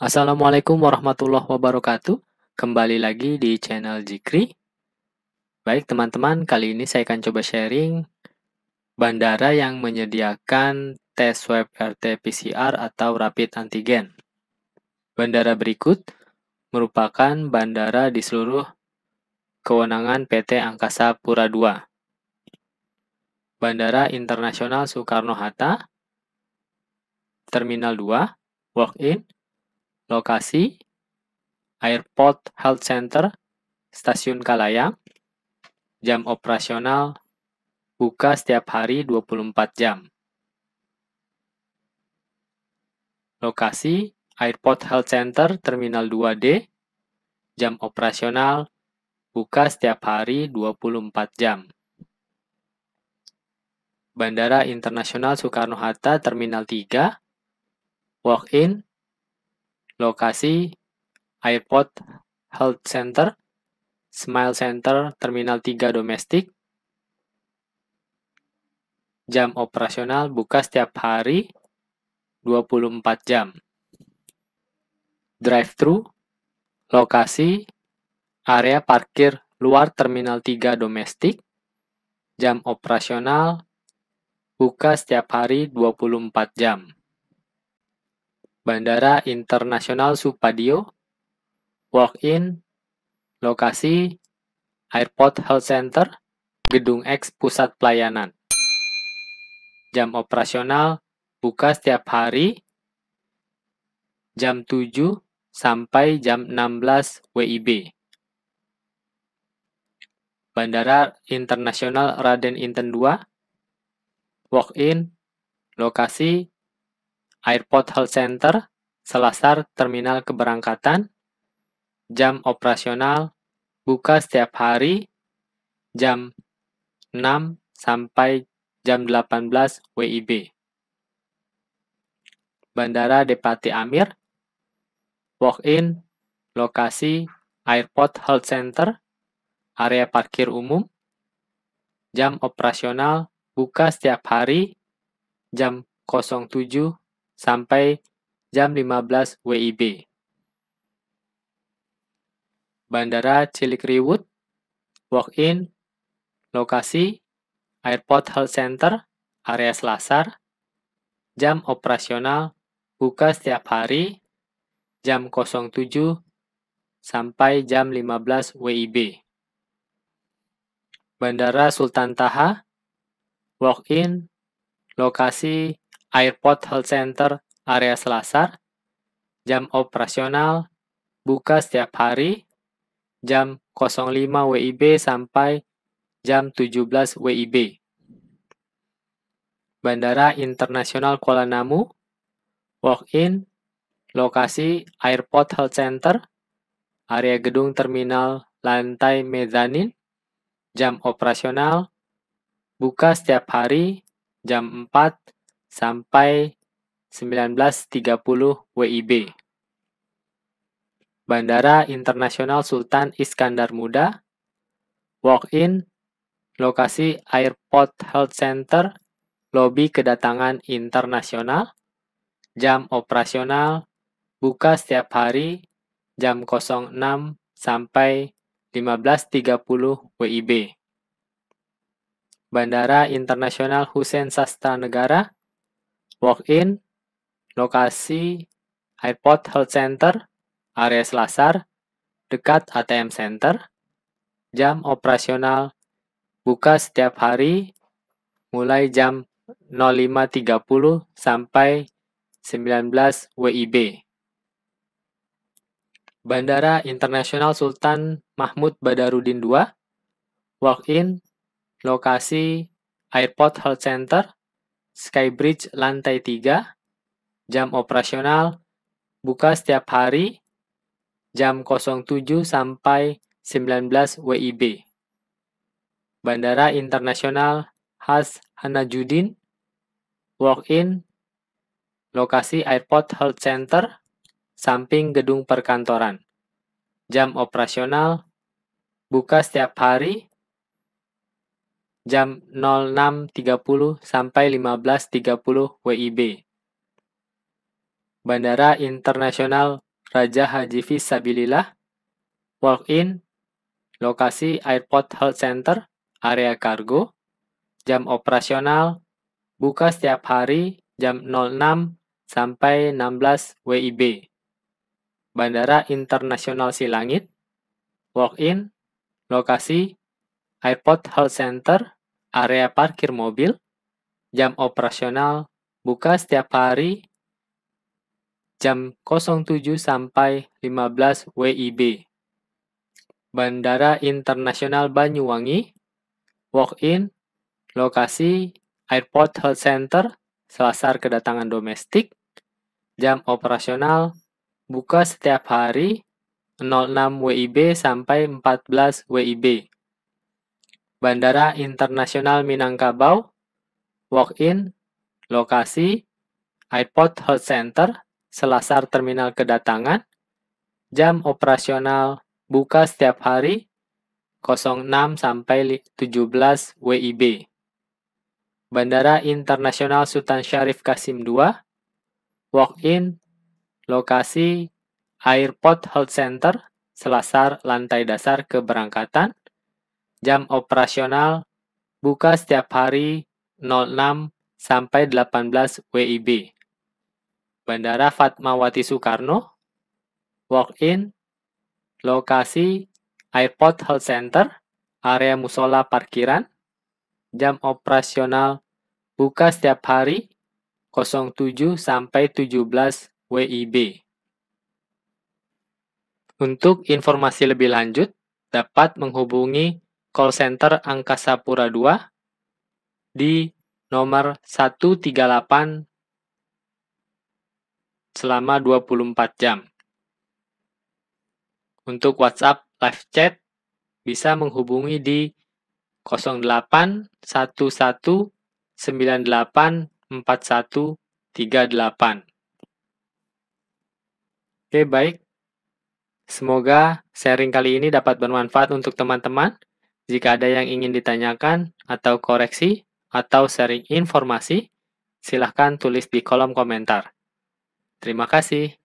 Assalamualaikum warahmatullahi wabarakatuh. Kembali lagi di channel Jikri. Baik teman-teman, kali ini saya akan coba sharing bandara yang menyediakan tes swab RT-PCR atau rapid antigen. Bandara berikut merupakan bandara di seluruh kewenangan PT Angkasa Pura II. Bandara Internasional Soekarno-Hatta, Terminal 2, Walk-in, lokasi, airport health center, stasiun Kalayang, jam operasional, buka setiap hari 24 jam. Lokasi, airport health center, terminal 2D, jam operasional, buka setiap hari 24 jam. Bandara Internasional Soekarno-Hatta Terminal 3, walk-in lokasi iPod Health Center, Smile Center Terminal 3 Domestik, jam operasional buka setiap hari 24 jam. Drive-thru, lokasi, area parkir luar Terminal 3 Domestik, jam operasional buka setiap hari 24 jam. Bandara Internasional Supadio, Walk-in, Lokasi, Airport Health Center, Gedung X Pusat Pelayanan. Jam operasional buka setiap hari jam 7 sampai jam 16 WIB. Bandara Internasional Raden Inten 2, walk-in, lokasi Airport Health Center, Selasar Terminal Keberangkatan, jam operasional buka setiap hari jam 6 sampai jam 18 WIB. Bandara Depati Amir, walk-in, lokasi Airport Health Center, area parkir umum, jam operasional buka setiap hari jam 07 sampai jam 15 WIB. Bandara Cilikriwut, walk-in, lokasi, Airport Health Center, area Selasar, jam operasional buka setiap hari, jam 07 sampai jam 15 WIB. Bandara Sultan Taha, walk-in, lokasi Airport Health Center area Selasar, jam operasional buka setiap hari jam 05 WIB sampai jam 17 WIB. Bandara Internasional Kuala Namu, walk-in, lokasi Airport Health Center, area gedung terminal lantai mezanin, jam operasional, buka setiap hari, jam 4 sampai 1930 WIB. Bandara Internasional Sultan Iskandar Muda, walk-in, lokasi Airport Health Center, lobi kedatangan internasional, jam operasional, buka setiap hari, jam 06 sampai 15.30 WIB. Bandara Internasional Hussein Sastra Negara, walk-in, lokasi iPod Health Center, area Selasar, dekat ATM Center, jam operasional buka setiap hari mulai jam 05.30 sampai 19 WIB. Bandara Internasional Sultan Mahmud Badarudin II, walk-in, lokasi Airport Health Center, Skybridge lantai 3, jam operasional buka setiap hari jam 07 sampai 19 WIB. Bandara Internasional Has Hanajudin, walk-in, lokasi Airport Health Center, samping gedung perkantoran. Jam operasional buka setiap hari jam 06.30 sampai 15.30 WIB. Bandara Internasional Raja Haji Fisabilillah, walk-in, lokasi Airport Health Center, area kargo, jam operasional, buka setiap hari jam 06 sampai 16 WIB. Bandara Internasional Silangit, walk-in, lokasi Airport Health Center, area parkir mobil, jam operasional buka setiap hari jam 07 sampai 15 WIB. Bandara Internasional Banyuwangi, walk-in, lokasi Airport Health Center, selasar kedatangan domestik, jam operasional buka setiap hari 06 WIB sampai 14 WIB. Bandara Internasional Minangkabau, walk-in, lokasi, iPod health center, selasar terminal kedatangan, jam operasional buka setiap hari 06 sampai 17 WIB. Bandara Internasional Sultan Syarif Kasim II, walk-in, lokasi, airport health center, selasar lantai dasar keberangkatan, Jam operasional buka setiap hari 06 sampai 18 WIB. Bandara Fatmawati Soekarno, walk-in, lokasi Airport Health Center, area musola parkiran, jam operasional buka setiap hari 07 sampai 17 WIB. Untuk informasi lebih lanjut, dapat menghubungi call center Angkasa Pura II di nomor 138 selama 24 jam. Untuk WhatsApp live chat bisa menghubungi di delapan. Oke, baik. Semoga sharing kali ini dapat bermanfaat untuk teman-teman. Jika ada yang ingin ditanyakan atau koreksi atau sharing informasi, silahkan tulis di kolom komentar. Terima kasih.